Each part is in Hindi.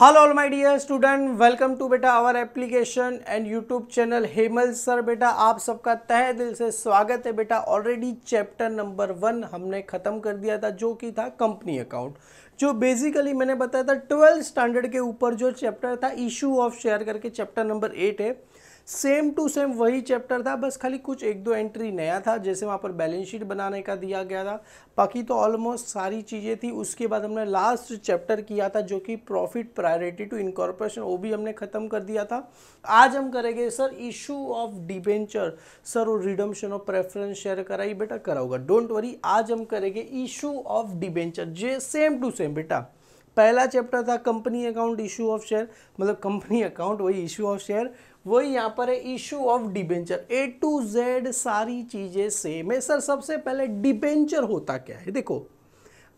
hello all my dear student welcome to बेटा our application and YouTube channel Hemal sir बेटा आप सबका तह दिल से स्वागत है बेटा ऑलरेडी चैप्टर नंबर वन हमने ख़त्म कर दिया था जो कि था कंपनी अकाउंट जो बेसिकली मैंने बताया था ट्वेल्थ स्टैंडर्ड के ऊपर जो चैप्टर था इशू ऑफ शेयर करके चैप्टर नंबर एट है सेम टू सेम वही चैप्टर था बस खाली कुछ एक दो एंट्री नया था जैसे वहाँ पर बैलेंस शीट बनाने का दिया गया था बाकी तो ऑलमोस्ट सारी चीज़ें थी उसके बाद हमने लास्ट चैप्टर किया था जो कि प्रॉफिट प्रायोरिटी टू इनकॉर्पोरेशन वो भी हमने ख़त्म कर दिया था आज हम करेंगे sir issue of debenture sir वो रिडम्शन ऑफ प्रेफरेंस शेयर कराई बेटा होगा डोंट वरी आज हम करेंगे इशू ऑफ डिबेंचर जे सेम टू सेम बेटा पहला चैप्टर था company account issue of share मतलब कंपनी अकाउंट वही इशू ऑफ शेयर वही यहाँ पर है issue of debenture A to Z सारी चीज़ें सेम है सर सबसे पहले डिबेंचर होता क्या है देखो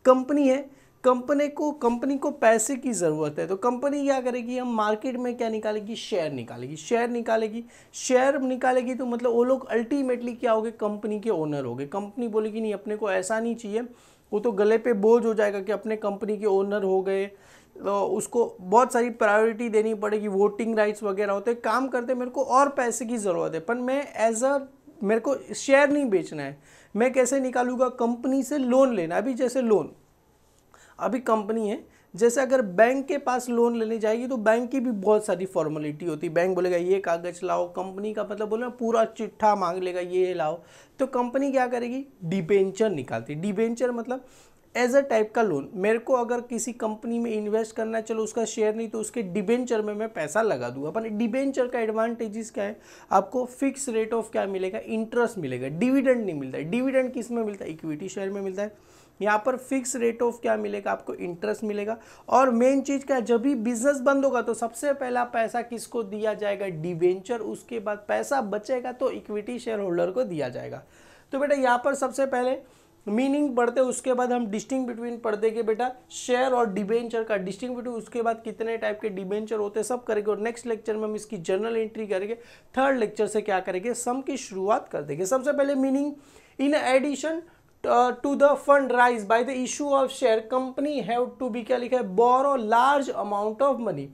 कंपनी है कंपनी को कंपनी को पैसे की ज़रूरत है तो कंपनी क्या करेगी हम मार्केट में क्या निकालेगी शेयर निकालेगी शेयर निकालेगी शेयर निकालेगी तो मतलब वो लोग अल्टीमेटली क्या हो गए कंपनी के ओनर हो गए कंपनी बोलेगी नहीं अपने को ऐसा नहीं चाहिए वो तो गले पे बोझ हो जाएगा कि अपने कंपनी के ओनर हो गए तो उसको बहुत सारी प्रायोरिटी देनी पड़ेगी वोटिंग राइट्स वगैरह होते हैं काम करते मेरे को और पैसे की ज़रूरत है पर मैं एज अ मेरे को शेयर नहीं बेचना है मैं कैसे निकालूंगा कंपनी से लोन लेना अभी जैसे लोन अभी कंपनी है जैसे अगर बैंक के पास लोन लेने जाएगी तो बैंक की भी बहुत सारी फॉर्मेलिटी होती है बैंक बोलेगा ये कागज़ लाओ कंपनी का मतलब बोले पूरा चिट्ठा मांग लेगा ये लाओ तो कंपनी क्या करेगी डिबेंचर निकालती डिबेंचर मतलब एज अ टाइप का लोन मेरे को अगर किसी कंपनी में इन्वेस्ट करना है चलो उसका शेयर नहीं तो उसके डिबेंचर में मैं पैसा लगा दूंगा अपन डिबेंचर का एडवांटेजेस क्या है आपको फिक्स रेट ऑफ क्या मिलेगा इंटरेस्ट मिलेगा डिविडेंड नहीं मिलता है डिविडेंड किस में मिलता है इक्विटी शेयर में मिलता है यहाँ पर फिक्स रेट ऑफ क्या मिलेगा आपको इंटरेस्ट मिलेगा और मेन चीज़ क्या है जब भी बिजनेस बंद होगा तो सबसे पहला पैसा किसको दिया जाएगा डिवेंचर उसके बाद पैसा बचेगा तो इक्विटी शेयर होल्डर को दिया जाएगा तो बेटा यहाँ पर सबसे पहले मीनिंग पढ़ते उसके बाद हम डिस्टिंग बिटवीन पढ़ देंगे बेटा शेयर और डिबेंचर का डिस्टिंग बिटवीन उसके बाद कितने टाइप के डिबेंचर होते हैं सब करेंगे और नेक्स्ट लेक्चर में हम इसकी जर्नल एंट्री करेंगे थर्ड लेक्चर से क्या करेंगे सम की शुरुआत कर देंगे सबसे पहले meaning in addition to uh, the fund fund raise by the issue of share company have to क्या लिखा है borrow large amount of money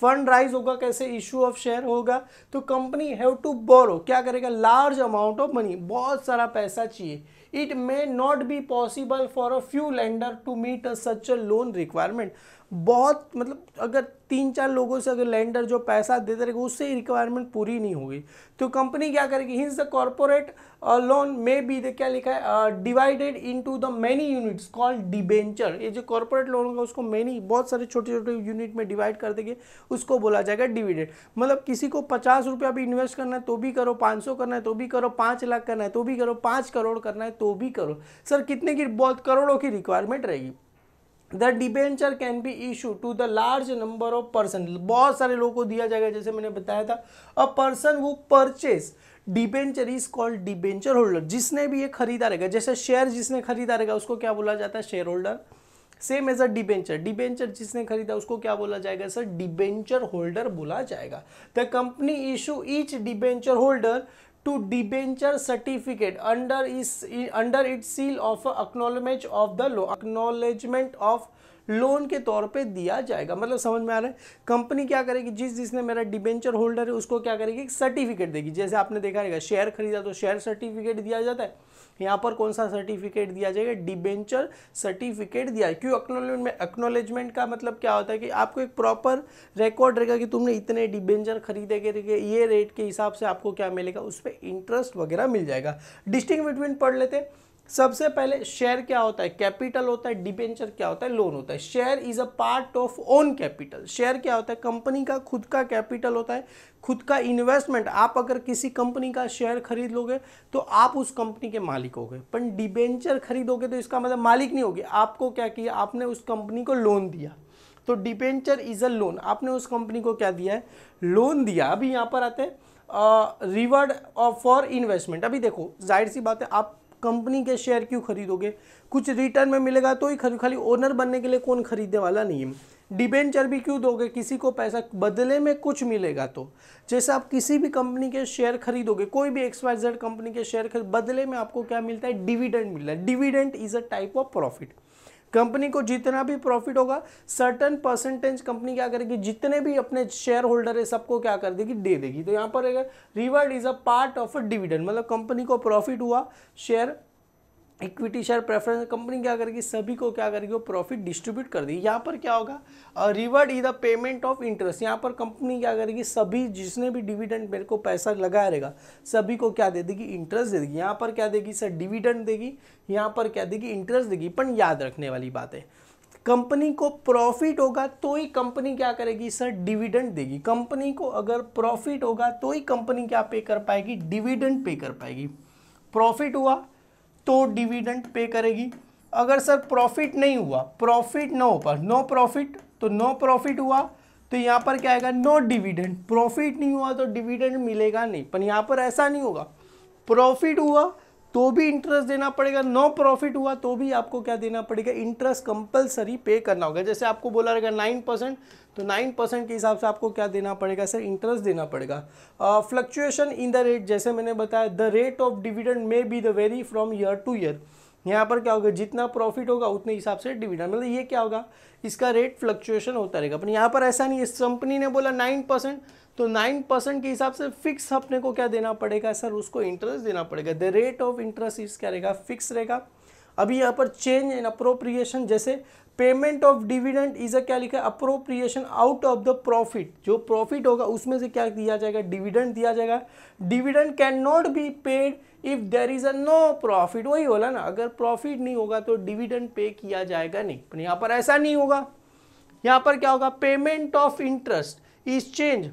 fund raise होगा कैसे इशू ऑफ शेयर होगा तो कंपनी हैव टू बोरो क्या करेगा लार्ज अमाउंट ऑफ मनी बहुत सारा पैसा चाहिए it may not be possible for a few lender to meet a such a loan requirement बहुत मतलब अगर तीन चार लोगों से अगर लैंडर जो पैसा दे रहेगा उससे रिक्वायरमेंट पूरी नहीं होगी तो कंपनी क्या करेगी hence the corporate loan may be दे क्या लिखा है divided to the many units called debenture ये जो कॉरपोरेट लोन होगा उसको मैनी बहुत सारे छोटे छोटे यूनिट में डिवाइड कर देंगे उसको बोला जाएगा डिविडेंड मतलब किसी को पचास रुपया भी इन्वेस्ट करना है तो भी करो पाँच सौ करना है तो भी करो पाँच लाख करना है तो भी करो पाँच करोड़ करना है तो भी करो सर कितने की बहुत करोड़ों की रिक्वायरमेंट रहेगी the debenture can be issue to the large number of person बहुत सारे लोगों को दिया जाएगा जैसे मैंने बताया था अ पर्सन वो purchase debenture is called debenture holder जिसने भी ये खरीदा रहेगा जैसे शेयर जिसने खरीदा रहेगा उसको क्या बोला जाता है share holder same as a debenture debenture जिसने खरीदा उसको क्या बोला जाएगा सर डिबेंचर होल्डर बोला जाएगा the company issue each debenture holder to debenture certificate under is under its seal of acknowledgement of the law acknowledgement of loan के तौर पे दिया जाएगा मतलब समझ में आ रहा है कंपनी क्या करेगी जिस जिसने मेरा डिबेंचर होल्डर है उसको क्या करेगी एक सर्टिफिकेट देगी जैसे आपने देखा रहेगा शेयर खरीदा तो शेयर सर्टिफिकेट दिया जाता है यहाँ पर कौन सा सर्टिफिकेट दिया जाएगा डिबेंचर सर्टिफिकेट दिया क्यों एक्नोलेजमेंट में अक्नोलेजमेंट का मतलब क्या होता है कि आपको एक प्रॉपर रिकॉर्ड रहेगा कि तुमने इतने डिबेंचर खरीदे के ये रेट के हिसाब से आपको क्या मिलेगा उस पर इंटरेस्ट वगैरह मिल जाएगा डिस्टिंग बिटवीन पढ़ लेते हैं सबसे पहले शेयर क्या होता है कैपिटल होता है डिबेंचर क्या होता है लोन होता है share is a part of own capital share क्या होता है कंपनी का खुद का कैपिटल होता है खुद का इन्वेस्टमेंट आप अगर किसी कंपनी का शेयर खरीद लोगे तो आप उस कंपनी के मालिक हो गए पर डिबेंचर खरीदोगे तो इसका मतलब मालिक नहीं होगी आपको क्या किया आपने उस कंपनी को लोन दिया तो डिबेंचर इज अ लोन आपने उस कंपनी को क्या दिया है लोन दिया अभी यहाँ पर आते हैं रिवर्ड फॉर इन्वेस्टमेंट अभी देखो जाहिर सी बात है आप कंपनी के शेयर क्यों खरीदोगे कुछ रिटर्न में मिलेगा तो ही खरी खाली ओनर बनने के लिए कौन खरीदने वाला नहीं है डिबेंचर भी क्यों दोगे किसी को पैसा बदले में कुछ मिलेगा तो जैसे आप किसी भी कंपनी के शेयर खरीदोगे कोई भी एक्स वाई जेड कंपनी के शेयर खरीद बदले में आपको क्या मिलता है डिविडेंड मिलता है dividend is a type of profit company को जितना भी प्रॉफिट होगा सर्टन परसेंटेज कंपनी क्या करेगी जितने भी अपने शेयर होल्डर है सबको क्या कर देगी दे देगी तो यहाँ पर reward is a part of a dividend मतलब कंपनी को प्रॉफिट हुआ share equity share preference company क्या करेगी सभी को क्या करेगी वो प्रॉफिट डिस्ट्रीब्यूट कर देगी यहाँ पर क्या होगा reward is the payment of interest यहाँ पर कंपनी क्या करेगी सभी जिसने भी डिविडेंड मेरे को पैसा लगाया रहेगा सभी को क्या दे देगी इंटरेस्ट दे देगी यहाँ पर क्या देगी सर डिविडेंड देगी यहाँ पर क्या देगी इंटरेस्ट देगी पर याद रखने वाली बात है कंपनी को प्रॉफिट होगा तो ही कंपनी क्या करेगी सर डिविडेंड देगी कंपनी को अगर प्रॉफिट होगा तो ही कंपनी क्या पे कर पाएगी डिविडेंड पे कर पाएगी प्रॉफिट हुआ तो डिविडेंड पे करेगी अगर सर प्रॉफिट नहीं हुआ प्रॉफिट हो पर नो प्रॉफिट तो नो प्रॉफिट हुआ तो यहाँ पर क्या आएगा नो डिविडेंड प्रॉफिट नहीं हुआ तो डिविडेंड मिलेगा नहीं पर यहाँ पर ऐसा नहीं होगा प्रॉफिट हुआ तो भी इंटरेस्ट देना पड़ेगा नो प्रॉफिट हुआ तो भी आपको क्या देना पड़ेगा इंटरेस्ट कंपलसरी पे करना होगा जैसे आपको बोला रहेगा नाइन परसेंट तो नाइन परसेंट के हिसाब से आपको क्या देना पड़ेगा सर इंटरेस्ट देना पड़ेगा फ्लक्चुएशन इन द रेट जैसे मैंने बताया the rate of dividend may be the vary from year to year यहाँ पर क्या होगा जितना प्रॉफिट होगा उतने हिसाब से डिविडेंड मतलब ये क्या होगा इसका रेट फ्लक्चुएशन होता रहेगा पर यहाँ पर ऐसा नहीं है कंपनी ने बोला नाइन परसेंट तो नाइन परसेंट के हिसाब से फिक्स अपने को क्या देना पड़ेगा सर उसको इंटरेस्ट देना पड़ेगा द रेट ऑफ इंटरेस्ट इस क्या रहेगा फिक्स रहेगा अभी यहाँ पर चेंज इन अप्रोप्रिएशन जैसे payment of dividend is a क्या लिखा है appropriation out of the profit जो प्रॉफिट होगा उसमें से क्या दिया जाएगा डिविडेंड दिया जाएगा dividend can not be paid if there is a no profit वही होगा ना अगर प्रॉफिट नहीं होगा तो डिविडेंड पे किया जाएगा नहीं यहाँ पर ऐसा नहीं होगा यहाँ पर क्या होगा payment of interest is change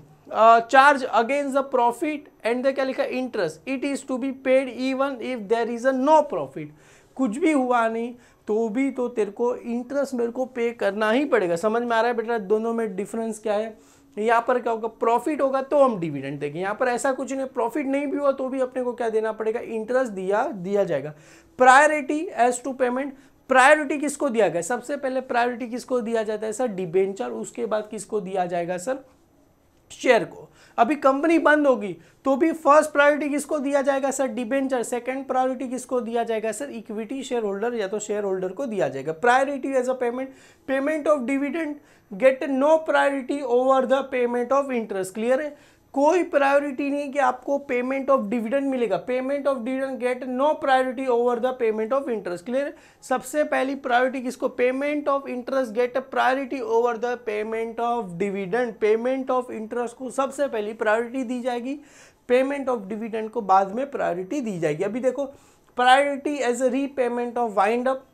charge against the profit and the क्या लिखा interest it is to be paid even if there is a no profit कुछ भी हुआ नहीं तो भी तो तेरे को इंटरेस्ट मेरे को पे करना ही पड़ेगा समझ में आ रहा है बेटा दोनों में डिफरेंस क्या है यहाँ पर क्या होगा प्रॉफिट होगा तो हम डिविडेंड देंगे यहाँ पर ऐसा कुछ नहीं प्रॉफिट नहीं भी हुआ तो भी अपने को क्या देना पड़ेगा इंटरेस्ट दिया दिया जाएगा priority as to payment priority किसको दिया गया सबसे पहले प्रायोरिटी किसको दिया जाता है सर डिबेंचर उसके बाद किसको दिया जाएगा सर शेयर को अभी कंपनी बंद होगी तो भी फर्स्ट प्रायोरिटी किसको दिया जाएगा सर डिबेंचर सेकंड प्रायोरिटी किसको दिया जाएगा सर इक्विटी शेयर होल्डर या तो शेयर होल्डर को दिया जाएगा priority as a payment payment of dividend get no priority over the payment of interest clear है कोई प्रायोरिटी नहीं कि आपको पेमेंट ऑफ डिविडेंड मिलेगा payment of dividend get no priority over the payment of interest clear सबसे पहली प्रायोरिटी किसको payment of interest get priority over the payment of dividend payment of interest को सबसे पहली प्रायोरिटी दी जाएगी पेमेंट ऑफ डिविडेंड को बाद में प्रायोरिटी दी जाएगी अभी देखो priority as re repayment of wind up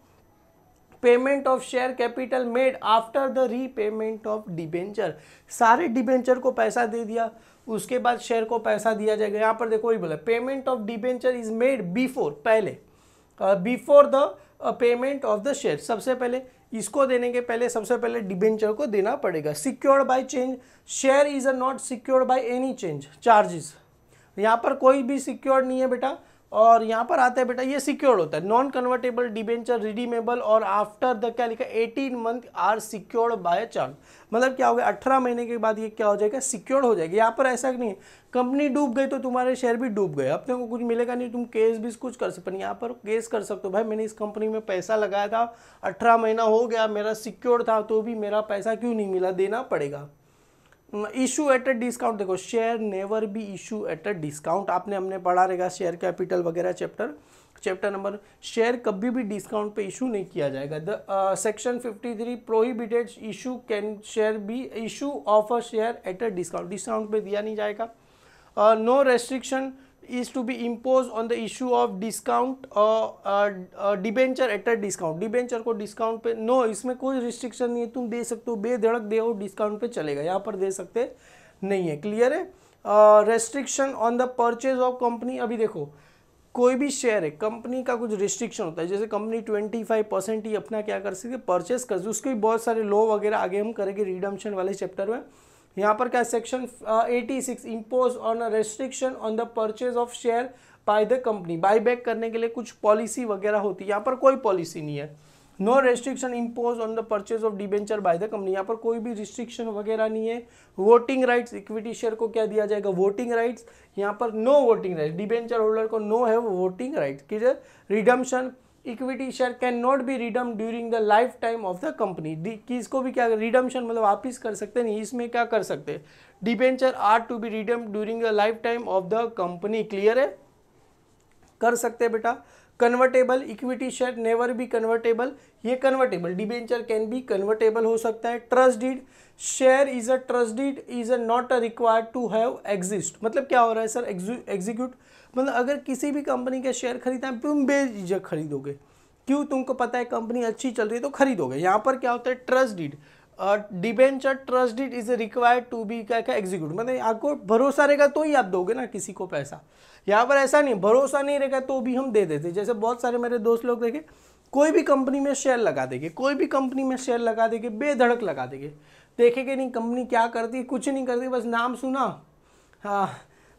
payment of share capital made after the repayment of debenture सारे डिबेंचर को पैसा दे दिया उसके बाद शेयर को पैसा दिया जाएगा यहाँ पर देखो ये बोला payment of debenture is made before पहले before the payment of the share सबसे पहले इसको देने के पहले सबसे पहले डिबेंचर को देना पड़ेगा secured by change share is a not secured by any change charges यहाँ पर कोई भी सिक्योर्ड नहीं है बेटा और यहाँ पर आता है बेटा ये सिक्योर्ड होता है नॉन कन्वर्टेबल डिबेंचर रिडीमेबल और आफ्टर द क्या लिखा eighteen month are secured by charge मतलब क्या हो गया अठारह महीने के बाद ये क्या हो जाएगा सिक्योर्ड हो जाएगा यहाँ पर ऐसा नहीं है कंपनी डूब गई तो तुम्हारे शेयर भी डूब गए अब तक कुछ मिलेगा नहीं तुम केस भी कुछ कर सकते यहाँ पर केस कर सकते हो भाई मैंने इस कंपनी में पैसा लगाया था अठारह महीना हो गया मेरा सिक्योर्ड था तो भी मेरा पैसा क्यों नहीं मिला देना पड़ेगा इशू एट अ डिस्काउंट देखो share never be issue at a discount आपने हमने पढ़ा रहेगा शेयर कैपिटल वगैरह चैप्टर चैप्टर नंबर शेयर कभी भी डिस्काउंट पे इशू नहीं किया जाएगा the section 53 prohibited issue can share be issue of a share at a discount discount पे दिया नहीं जाएगा no uh, restriction is to be imposed on the issue of discount debenture at a discount debenture को डिस्काउंट पे नो no, इसमें कोई रिस्ट्रिक्शन नहीं है तुम दे सकते हो बेधड़क दे हो डिस्काउंट पे चलेगा यहाँ पर दे सकते नहीं है क्लियर है restriction on the purchase of company अभी देखो कोई भी शेयर है कंपनी का कुछ रिस्ट्रिक्शन होता है जैसे कंपनी ट्वेंटी फाइव परसेंट ही अपना क्या कर सकती है परचेस कर सकती उसके भी बहुत सारे लो वगैरह आगे हम करेंगे रिडम्शन वाले चैप्टर में यहाँ पर क्या section eighty six impose on restriction on the purchase of share by the company buy back करने के लिए कुछ पॉलिसी वगैरह होती है यहाँ पर कोई पॉलिसी नहीं है no restriction impose on the purchase of debenture by the company यहाँ पर कोई भी रिस्ट्रिक्शन वगैरह नहीं है वोटिंग राइट्स इक्विटी शेयर को क्या दिया जाएगा वोटिंग राइट्स यहाँ पर no voting rights debenture holder को नो है वो वोटिंग राइट्स किधर redemption equity share can not be redeem during the life time of the company कि इसको भी क्या रिडम्शन मतलब वापिस कर सकते नहीं इसमें क्या कर सकते debenture are to be redeem during the life time of the company clear है कर सकते बेटा convertible equity share never be convertible ये convertible debenture can be convertible हो सकता है trust deed share is a trust deed is a not a required to have exist मतलब क्या हो रहा है सर एग्जीक्यूट मतलब अगर किसी भी कंपनी के शेयर खरीदना है तुम बेझिझक खरीदोगे क्यों तुमको पता है कंपनी अच्छी चल रही है तो खरीदोगे यहाँ पर क्या होता है trust deed debenture trust deed is required to be क्या क्या एग्जीक्यूट मतलब आपको भरोसा रहेगा तो ही आप दोगे ना किसी को पैसा यहाँ पर ऐसा नहीं भरोसा नहीं रहेगा तो भी हम दे देते जैसे बहुत सारे मेरे दोस्त लोग देखे कोई भी कंपनी में शेयर लगा देंगे कोई भी कंपनी में शेयर लगा देंगे बेधड़क लगा देंगे देखेंगे नहीं कंपनी क्या करती कुछ नहीं करती बस नाम सुना हाँ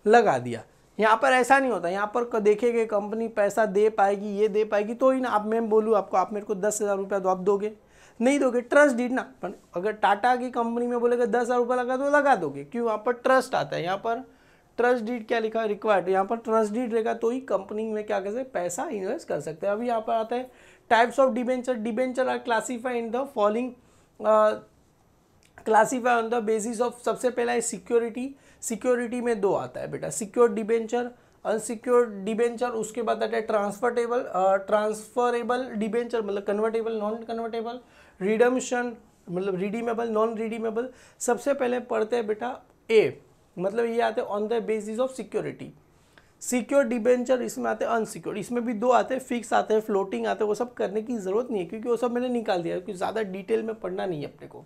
लगा दिया यहाँ पर ऐसा नहीं होता यहाँ पर देखेंगे कंपनी पैसा दे पाएगी ये दे पाएगी तो ही ना आप मैं बोलूँ आपको आप मेरे को दस हज़ार रुपया तो आप दोगे नहीं दोगे ट्रस्ट डीड ना पर अगर टाटा की कंपनी में बोलेगा दस हज़ार रुपया लगा तो लगा दोगे क्यों यहाँ पर ट्रस्ट आता है यहाँ पर ट्रस्ट डीड क्या लिखा है रिक्वायर्ड यहाँ पर ट्रस्ट डीड रहेगा तो ही कंपनी में क्या कर सकते पैसा इन्वेस्ट कर सकते हैं अभी यहाँ पर आता है types of debenture debenture are classify in the following classify on the basis of सबसे पहला है सिक्योरिटी सिक्योरिटी में दो आता है बेटा सिक्योर डिबेंचर अनसिक्योर डिबेंचर उसके बाद आता है ट्रांसफर्टेबल ट्रांसफरेबल डिबेंचर मतलब कन्वर्टेबल नॉन कन्वर्टेबल रिडम्शन मतलब रिडीमेबल नॉन रिडीमेबल सबसे पहले पढ़ते हैं बेटा ए मतलब ये आते हैं on the basis of security secure debenture इसमें आते हैं अनसिक्योर इसमें भी दो आते हैं फिक्स आते हैं फ्लोटिंग आते हैं वो सब करने की ज़रूरत नहीं है क्योंकि वो सब मैंने निकाल दिया क्योंकि ज़्यादा डिटेल में पढ़ना नहीं है अपने को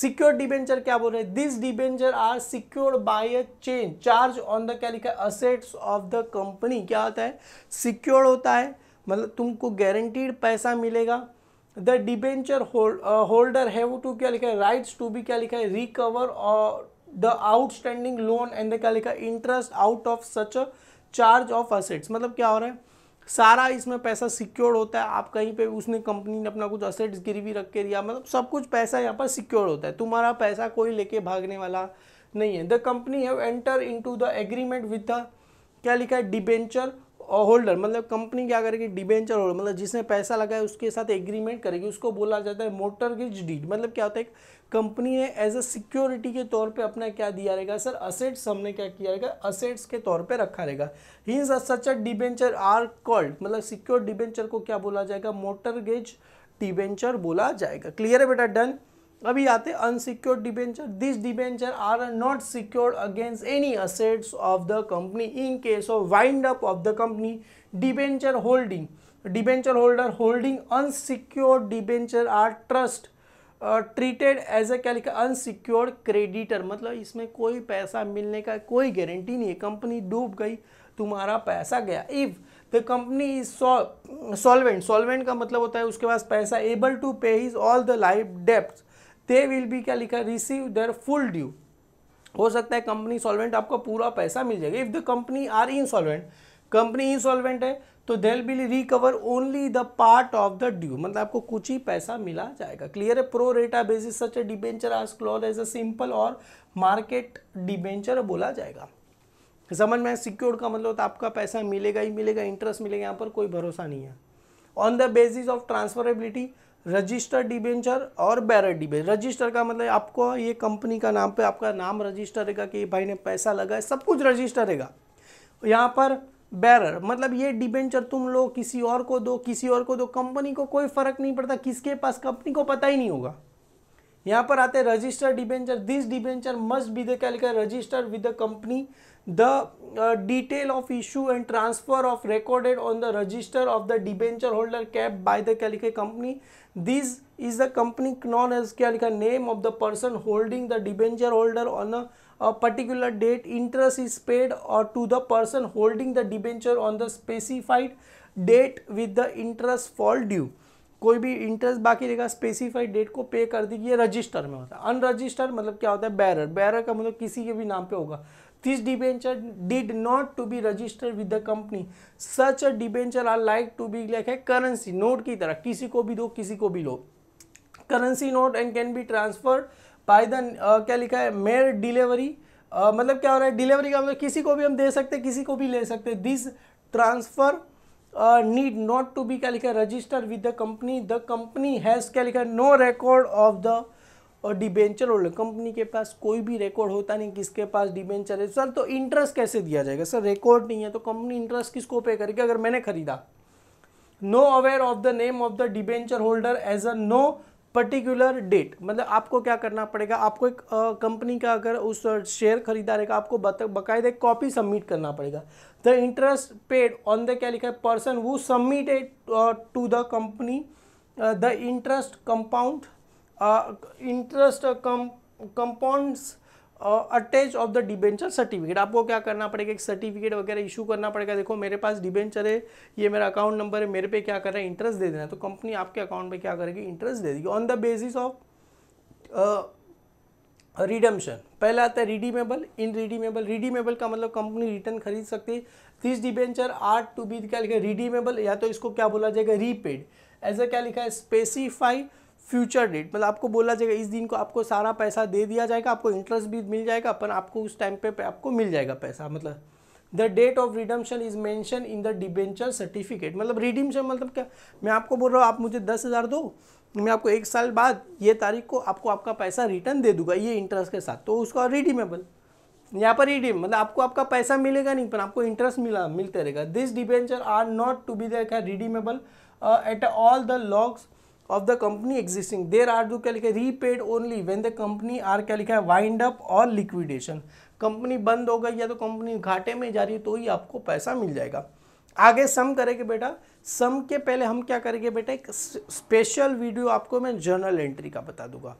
सिक्योर्ड डिबेंचर क्या बोल रहे हैं this debenture are secured by a chain charge on the क्या लिखा है असेट्स ऑफ द कंपनी क्या होता है सिक्योर होता है मतलब तुमको गारंटीड पैसा मिलेगा the debenture holder have to क्या लिखा है राइट्स टू भी क्या लिखा है रिकवर और the outstanding loan and the क्या लिखा है interest out of such a charge of assets मतलब क्या हो रहा है सारा इसमें पैसा सिक्योर होता है आप कहीं पे उसने कंपनी ने अपना कुछ असेट्स गिरवी रख के दिया मतलब सब कुछ पैसा यहाँ पर सिक्योर होता है तुम्हारा पैसा कोई लेके भागने वाला नहीं है the company have enter into the agreement with the क्या लिखा है डिबेंचर होल्डर मतलब कंपनी क्या करेगी डिबेंचर होल्डर मतलब जिसने पैसा लगाया उसके साथ एग्रीमेंट करेगी उसको बोला जाता है मोटर गिज डीड मतलब क्या होता है कंपनी ने एज अ सिक्योरिटी के तौर पे अपना क्या दिया रहेगा सर असेट्स हमने क्या किया रहेगा असेट्स के तौर पे रखा रहेगा ही is a such a debenture are called मतलब सिक्योर डिबेंचर को क्या बोला जाएगा मोटर गेज डिबेंचर बोला जाएगा क्लियर है बेटा डन अभी आते unsecure debenture this debenture are not secured against any assets of the company in case of wind up of the company debenture holding debenture holder holding unsecured debenture are trust treated as a क्या लिखा अनसिक्योर्ड क्रेडिटर मतलब इसमें कोई पैसा मिलने का कोई गारंटी नहीं है कंपनी डूब गई तुम्हारा पैसा गया if the company is solvent solvent का मतलब होता है उसके पास पैसा able to pay his all the life depth they will be क्या लिखा रिसीव देयर फुल ड्यू हो सकता है कंपनी सॉल्वेंट आपको पूरा पैसा मिल जाएगा if the company are in solvent company insolvent है तो they will recover only the part of the due मतलब आपको कुछ ही पैसा मिला जाएगा क्लियर है pro rata basis such a debenture आज क्लॉज एज अ सिंपल और मार्केट डिबेंचर बोला जाएगा समझ में सिक्योर्ड का मतलब तो आपका पैसा मिलेगा ही मिलेगा इंटरेस्ट मिलेगा यहाँ पर कोई भरोसा नहीं है on the basis of transferability register debenture और बैर डिबेंचर रजिस्टर का मतलब आपको ये कंपनी का नाम पे आपका नाम रजिस्टर रहेगा कि भाई ने पैसा लगा है सब कुछ रजिस्टर रहेगा यहाँ पर बैरर मतलब ये डिबेंचर तुम लो किसी और को दो किसी और को दो कंपनी को कोई फर्क नहीं पड़ता किसके पास कंपनी को पता ही नहीं होगा यहाँ पर आते register debenture this debenture must be the क्या लिखा है register with the company the detail of issue and transfer of recorded on the register of the debenture holder kept by the क्या लिखे company this is the company known as क्या लिखा name of the person holding the debenture holder on a particular date interest is paid और to the person holding the debenture on the specified date with the interest fall due कोई भी इंटरेस्ट बाकी रहेगा स्पेसिफाइड डेट को पे कर देगी ये रजिस्टर में होता है अनरजिस्टर मतलब क्या होता है बैरर बैरर का मतलब किसी के भी नाम पे होगा this debenture did not to be registered with the company such a debenture are like to be like है करेंसी नोट की तरह किसी को भी दो किसी को भी लो currency note and can be transferred by the क्या लिखा है मेयर डिलीवरी uh, मतलब क्या हो रहा है डिलीवरी का मतलब किसी को भी हम दे सकते किसी को भी ले सकते this transfer need not to be क्या लिखा है register with the company the company has क्या लिखा है no record of the debenture holder company के पास कोई भी रिकॉर्ड होता नहीं किसके पास डिबेंचर है सर तो इंटरेस्ट कैसे दिया जाएगा सर रिकॉर्ड नहीं है तो कंपनी इंटरेस्ट किसको पे करेगी अगर मैंने खरीदा no aware of the name of the debenture holder as a no particular date मतलब आपको क्या करना पड़ेगा आपको एक कंपनी का अगर उस शेयर खरीदा रहेगा आपको बाकायदा कॉपी सबमिट करना पड़ेगा the interest paid on the क्या लिखा है पर्सन वो submitted to the company the interest compound interest compounds attach of the debenture certificate आपको क्या करना पड़ेगा एक सर्टिफिकेट वगैरह इशू करना पड़ेगा देखो मेरे पास डिबेंचर है ये मेरा अकाउंट नंबर है मेरे पे क्या कर रहा है इंटरेस्ट दे देना तो कंपनी आपके अकाउंट पे क्या करेगी इंटरेस्ट दे देगी on the basis of redemption पहला आता है रिडीमेबल इन रिडीमेबल रिडीमेबल का मतलब कंपनी रिटर्न खरीद सकती है this debenture are to be क्या लिखा है रिडीमेबल या तो इसको क्या बोला जाएगा रीपेड एज क्या लिखा है स्पेसिफाई फ्यूचर डेट मतलब आपको बोला जाएगा इस दिन को आपको सारा पैसा दे दिया जाएगा आपको इंटरेस्ट भी मिल जाएगा पर आपको उस टाइम पे आपको मिल जाएगा पैसा मतलब the date of redemption is mention in the debenture certificate मतलब रिडीमशन मतलब क्या मैं आपको बोल रहा हूँ आप मुझे दस हज़ार दो मैं आपको एक साल बाद ये तारीख को आपको आपका पैसा रिटर्न दे दूंगा ये इंटरेस्ट के साथ तो उसका रिडीमेबल यहाँ पर रिडीम मतलब आपको आपका पैसा मिलेगा नहीं पर आपको इंटरेस्ट मिला मिलते रहेगा this debenture are not to be the redeemable at all the logs of the company existing there are जो क्या लिखा है repaid only when the company are क्या लिखा है वाइंड अप और लिक्विडेशन कंपनी बंद हो गई या तो कंपनी घाटे में जा रही है तो ही आपको पैसा मिल जाएगा आगे सम करेंगे बेटा सम के पहले हम क्या करेंगे बेटा एक स्पेशल वीडियो आपको मैं जर्नल एंट्री का बता दूंगा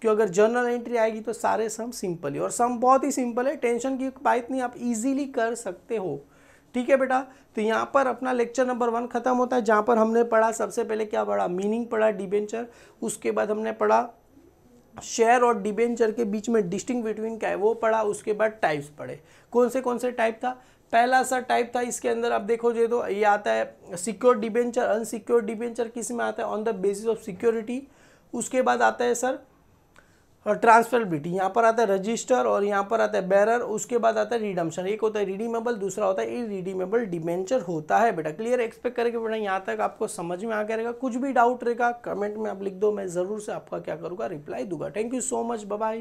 क्यों अगर जर्नल एंट्री आएगी तो सारे सम सिंपल ही और सम बहुत ही सिंपल है टेंशन की बात नहीं आप इजीली कर सकते हो ठीक है बेटा तो यहाँ पर अपना लेक्चर नंबर वन खत्म होता है जहाँ पर हमने पढ़ा सबसे पहले क्या पढ़ा मीनिंग पढ़ा डिबेंचर उसके बाद हमने पढ़ा शेयर और डिबेंचर के बीच में डिस्टिंग बिटवीन क्या है वो पढ़ा उसके बाद टाइप्स पढ़े कौन से कौन से टाइप था पहला सा टाइप था इसके अंदर आप देखो जो तो ये आता है सिक्योर डिबेंचर अनसिक्योर डिबेंचर किस में आता है on the basis of security उसके बाद आता है सर और ट्रांसफरबिलिटी यहाँ पर आता है रजिस्टर और यहाँ पर आता है बैरर उसके बाद आता है रिडम्शन एक होता है रिडीमेबल दूसरा होता है इ रिडीमेबल डिबेंचर होता है बेटा क्लियर एक्सपेक्ट करके बेटा यहाँ तक आपको समझ में आ गया रहेगा कुछ भी डाउट रहेगा कमेंट में आप लिख दो मैं ज़रूर से आपका क्या करूँगा रिप्लाई दूंगा thank you so much bye